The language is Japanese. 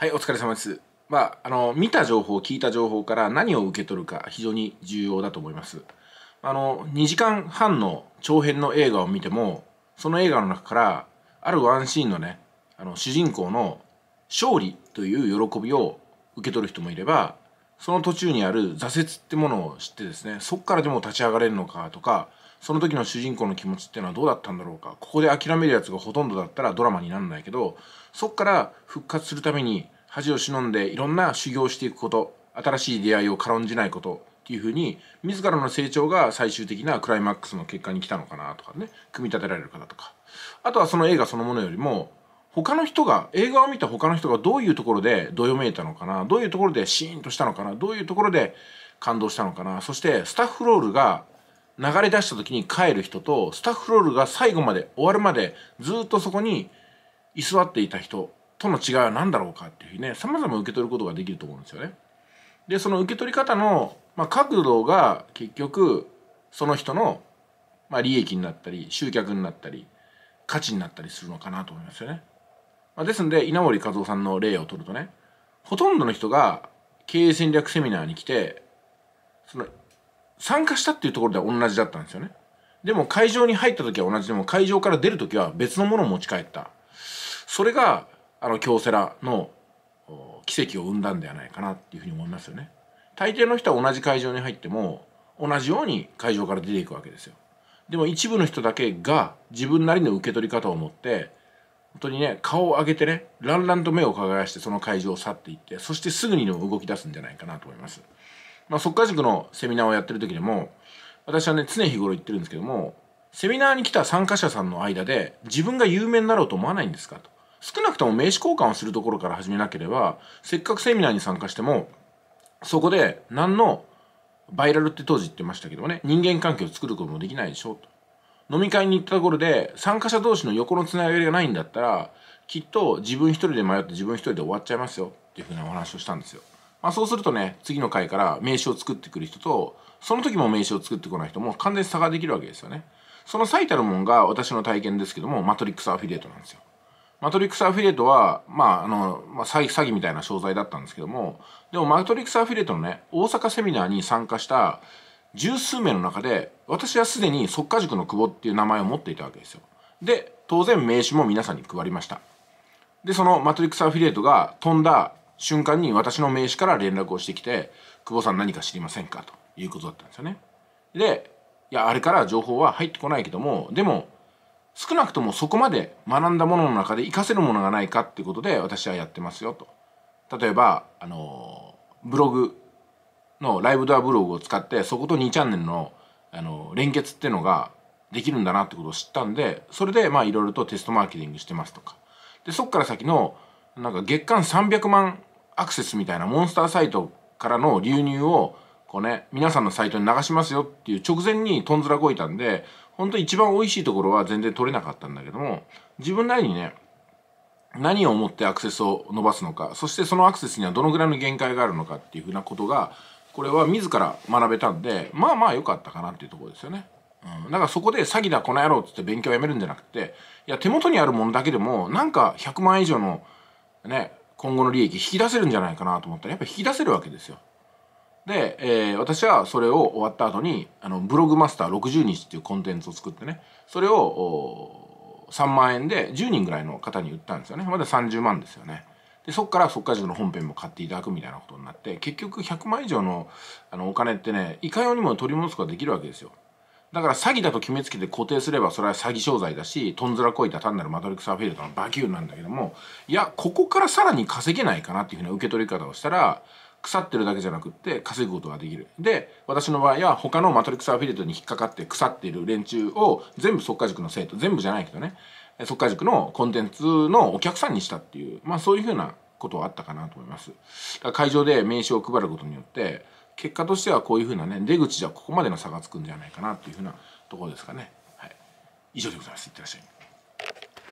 はいお疲れ様ですまあ、あの見た情報聞いた情報から何を受け取るか非常に重要だと思いますあの2時間半の長編の映画を見てもその映画の中からあるワンシーンのねあの主人公の勝利という喜びを受け取る人もいればその途中にある挫折ってものを知ってですねそこからでも立ち上がれるのかとかその時の主人公の気持ちっていうのはどうだったんだろうかここで諦めるやつがほとんどだったらドラマになんないけどそっから復活するために恥を忍んでいろんな修行していくこと新しい出会いを軽んじないことっていうふうに自らの成長が最終的なクライマックスの結果に来たのかなとかね組み立てられる方とかあとはその映画そのものよりも他の人が映画を見た他の人がどういうところでどよめいたのかなどういうところでシーンとしたのかなどういうところで感動したのかなそしてスタッフロールが流れ出した時に帰る人と、スタッフロールが最後まで、終わるまで、ずっとそこに居座っていた人との違いは何だろうかっていうふうにね、様々受け取ることができると思うんですよね。で、その受け取り方の、まあ、角度が結局、その人の、まあ、利益になったり、集客になったり、価値になったりするのかなと思いますよね。まあ、ですので、稲森和夫さんの例を取るとね、ほとんどの人が経営戦略セミナーに来て、その参加したっていうところでは同じだったんですよね。でも会場に入った時は同じでも会場から出る時は別のものを持ち帰った。それが、あの、京セラの奇跡を生んだんではないかなっていうふうに思いますよね。大抵の人は同じ会場に入っても、同じように会場から出ていくわけですよ。でも一部の人だけが自分なりの受け取り方を持って、本当にね、顔を上げてね、らんらんと目を輝かしてその会場を去っていって、そしてすぐにでも動き出すんじゃないかなと思います。まあ、即家塾のセミナーをやってる時でも、私はね、常日頃言ってるんですけども、セミナーに来た参加者さんの間で、自分が有名になろうと思わないんですかと。少なくとも名刺交換をするところから始めなければ、せっかくセミナーに参加しても、そこで何のバイラルって当時言ってましたけどね、人間関係を作ることもできないでしょうと。飲み会に行ったところで参加者同士の横のつながりがないんだったら、きっと自分一人で迷って自分一人で終わっちゃいますよっていうふうなお話をしたんですよ。まあ、そうするとね次の回から名詞を作ってくる人とその時も名詞を作ってこない人も完全に差ができるわけですよねその最たるもんが私の体験ですけどもマトリックスアフィリエイトなんですよマトリックスアフィリエイトは、まあ、あの、まあ詐欺、詐欺みたいな商材だったんですけども、でもマトリックスアフィリエイトのね、大阪セミナーに参加した十数名の中で、私はすでに即家塾の久保っていう名前を持っていたわけですよ。で、当然名刺も皆さんに配りました。で、そのマトリックスアフィリエイトが飛んだ瞬間に私の名刺から連絡をしてきて「久保さん何か知りませんか?」ということだったんですよね。でいやあれから情報は入ってこないけどもでも少なくともそこまで学んだものの中で活かせるものがないかっていうことで私はやってますよと。例えばあのブログのライブドアブログを使ってそこと2チャンネルのあの連結っていうのができるんだなってことを知ったんでそれでまあいろいろとテストマーケティングしてますとかでそっから先のなんか月間300万アクセスみたいなモンスターサイトからの流入をこうね、皆さんのサイトに流しますよっていう直前にトンズラこいたんで、ほんと一番美味しいところは全然取れなかったんだけども、自分なりにね、何を思ってアクセスを伸ばすのか、そしてそのアクセスにはどのぐらいの限界があるのかっていうふうなことが、これは自ら学べたんで、まあまあ良かったかなっていうところですよね。うん、だからそこで詐欺だこの野郎っつって勉強やめるんじゃなくて、いや手元にあるものだけでも、なんか100万以上のね、今後の利益引き出せるんじゃないかなと思ったらやっぱ引き出せるわけですよ。で、えー、私はそれを終わった後にあのブログマスター60日っていうコンテンツを作ってねそれを3万円で10人ぐらいの方に売ったんですよねまだ30万ですよねでそっからそっか塾の本編も買っていただくみたいなことになって結局100万以上のあのお金ってねいかようにも取り戻すことができるわけですよだから詐欺だと決めつけて固定すればそれは詐欺商材だしとんずらこいた単なるマトリックスアフィリエイトのバキューなんだけどもいやここからさらに稼げないかなっていうふうな受け取り方をしたら腐ってるだけじゃなくって稼ぐことができるで私の場合は他のマトリックスアフィリエイトに引っかかって腐っている連中を全部即果塾の生徒全部じゃないけどね即果塾のコンテンツのお客さんにしたっていうまあそういうふうなことはあったかなと思います。会場で名刺を配ることによって結果としてはこういうふうなね出口じゃここまでの差がつくんじゃないかなというふうなところですかね。はい、以上でございます。いってらっしゃい。